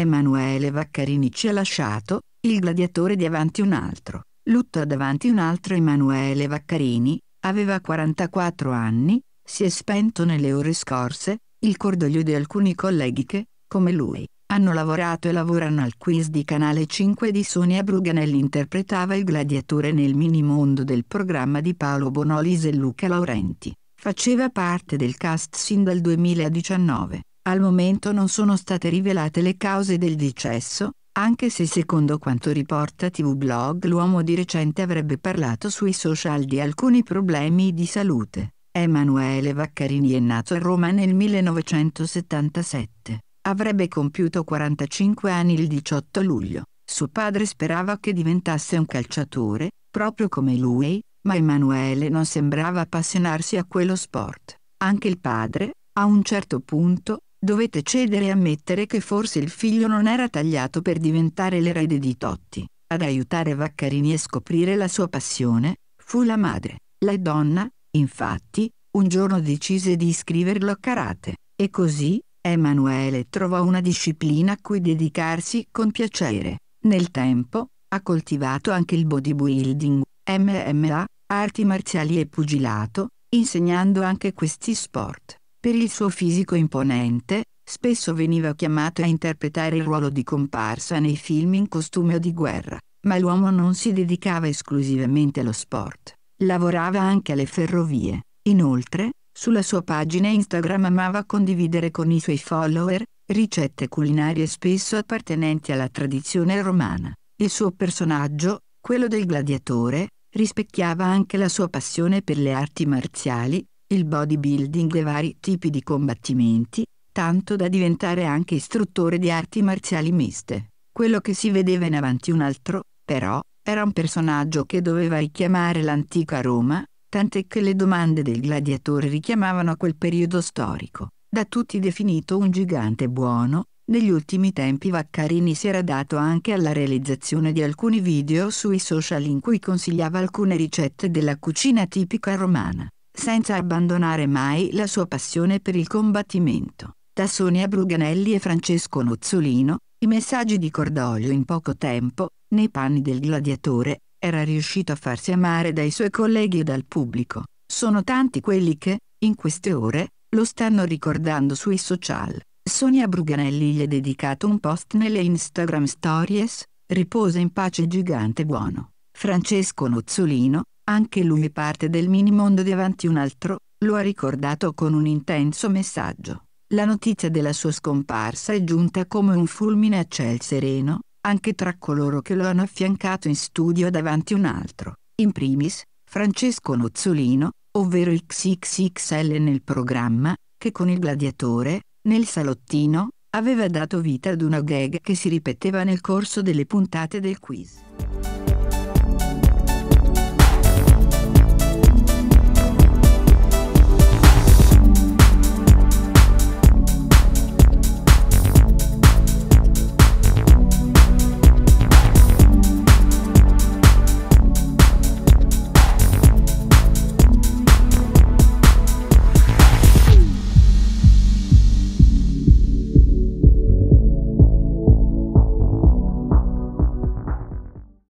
Emanuele Vaccarini ci ha lasciato, il gladiatore di Avanti un altro. Lutto davanti un altro Emanuele Vaccarini, aveva 44 anni, si è spento nelle ore scorse, il cordoglio di alcuni colleghi che, come lui, hanno lavorato e lavorano al quiz di Canale 5 di Sonia Bruganelli interpretava il gladiatore nel minimondo del programma di Paolo Bonolis e Luca Laurenti. Faceva parte del cast sin dal 2019. Al momento non sono state rivelate le cause del decesso, anche se secondo quanto riporta TV Blog l'uomo di recente avrebbe parlato sui social di alcuni problemi di salute. Emanuele Vaccarini è nato a Roma nel 1977. Avrebbe compiuto 45 anni il 18 luglio. Suo padre sperava che diventasse un calciatore, proprio come lui, ma Emanuele non sembrava appassionarsi a quello sport. Anche il padre, a un certo punto, dovette cedere e ammettere che forse il figlio non era tagliato per diventare l'erede di Totti. Ad aiutare Vaccarini a scoprire la sua passione, fu la madre. La donna, infatti, un giorno decise di iscriverlo a karate, e così, Emanuele trovò una disciplina a cui dedicarsi con piacere. Nel tempo, ha coltivato anche il bodybuilding, MMA, arti marziali e pugilato, insegnando anche questi sport. Per il suo fisico imponente, spesso veniva chiamato a interpretare il ruolo di comparsa nei film in costume o di guerra, ma l'uomo non si dedicava esclusivamente allo sport, lavorava anche alle ferrovie. Inoltre, sulla sua pagina Instagram amava condividere con i suoi follower ricette culinarie spesso appartenenti alla tradizione romana. Il suo personaggio, quello del gladiatore, rispecchiava anche la sua passione per le arti marziali, il bodybuilding e vari tipi di combattimenti, tanto da diventare anche istruttore di arti marziali miste. Quello che si vedeva in avanti un altro, però, era un personaggio che doveva richiamare l'antica Roma, tant'è che le domande del gladiatore richiamavano quel periodo storico. Da tutti definito un gigante buono, negli ultimi tempi Vaccarini si era dato anche alla realizzazione di alcuni video sui social in cui consigliava alcune ricette della cucina tipica romana senza abbandonare mai la sua passione per il combattimento. Da Sonia Bruganelli e Francesco Nozzolino, i messaggi di cordoglio in poco tempo, nei panni del gladiatore, era riuscito a farsi amare dai suoi colleghi e dal pubblico. Sono tanti quelli che, in queste ore, lo stanno ricordando sui social. Sonia Bruganelli gli ha dedicato un post nelle Instagram Stories, riposa in pace gigante buono. Francesco Nozzolino, anche lui parte del minimondo davanti un altro, lo ha ricordato con un intenso messaggio. La notizia della sua scomparsa è giunta come un fulmine a ciel sereno, anche tra coloro che lo hanno affiancato in studio davanti un altro, in primis, Francesco Nozzolino, ovvero XXXL nel programma, che con il gladiatore, nel salottino, aveva dato vita ad una gag che si ripeteva nel corso delle puntate del quiz.